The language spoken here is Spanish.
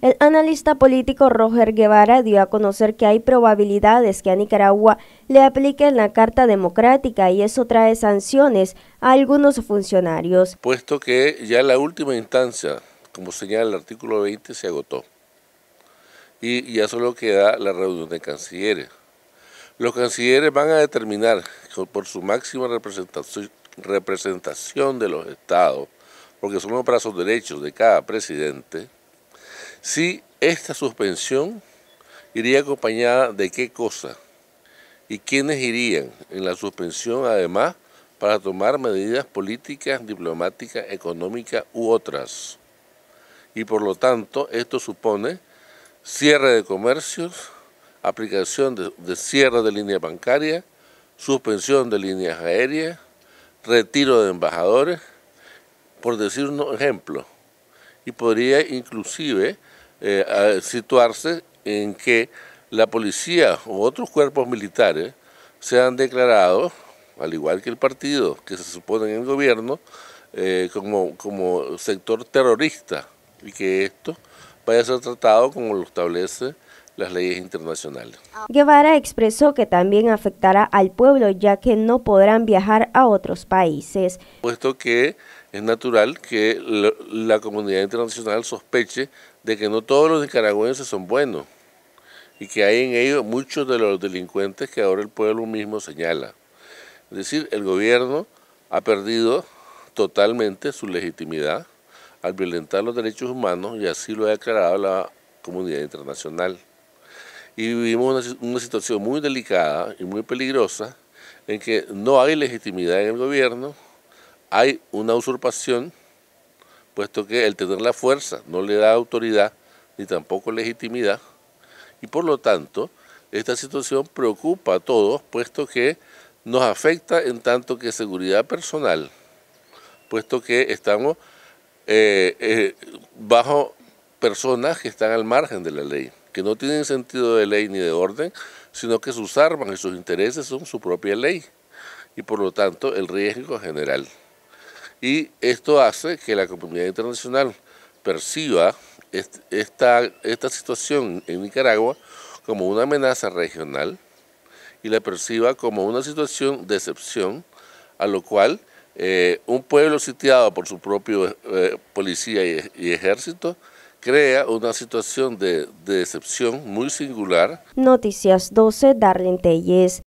El analista político Roger Guevara dio a conocer que hay probabilidades que a Nicaragua le apliquen la Carta Democrática y eso trae sanciones a algunos funcionarios. Puesto que ya la última instancia, como señala el artículo 20, se agotó y ya solo queda la reunión de cancilleres. Los cancilleres van a determinar por su máxima representación, de los estados, porque son los brazos derechos de cada presidente, si esta suspensión iría acompañada de qué cosa y quiénes irían en la suspensión además para tomar medidas políticas, diplomáticas, económicas u otras. Y por lo tanto, esto supone cierre de comercios, aplicación de, cierre de línea bancaria, suspensión de líneas aéreas, retiro de embajadores, por decir un ejemplo. Y podría inclusive eh, situarse en que la policía u otros cuerpos militares sean declarados al igual que el partido que se supone en el gobierno, eh, como, como sector terrorista y que esto vaya a ser tratado como lo establece las leyes internacionales. Guevara expresó que también afectará al pueblo ya que no podrán viajar a otros países. Puesto que es natural que la comunidad internacional sospeche de que no todos los nicaragüenses son buenos y que hay en ellos muchos de los delincuentes que ahora el pueblo mismo señala. Es decir, el gobierno ha perdido totalmente su legitimidad al violentar los derechos humanos y así lo ha declarado la comunidad internacional y vivimos una, situación muy delicada y muy peligrosa en que no hay legitimidad en el gobierno, hay una usurpación, puesto que el tener la fuerza no le da autoridad ni tampoco legitimidad, y por lo tanto esta situación preocupa a todos, puesto que nos afecta en tanto que seguridad personal, puesto que estamos eh, eh, bajo personas que están al margen de la ley que no tienen sentido de ley ni de orden, sino que sus armas y sus intereses son su propia ley y por lo tanto el riesgo general. Y esto hace que la comunidad internacional perciba esta, esta situación en Nicaragua como una amenaza regional y la perciba como una situación de excepción, a lo cual eh, un pueblo sitiado por su propio eh, policía y ejército crea una situación de, decepción muy singular. Noticias 12, Darlene Telles.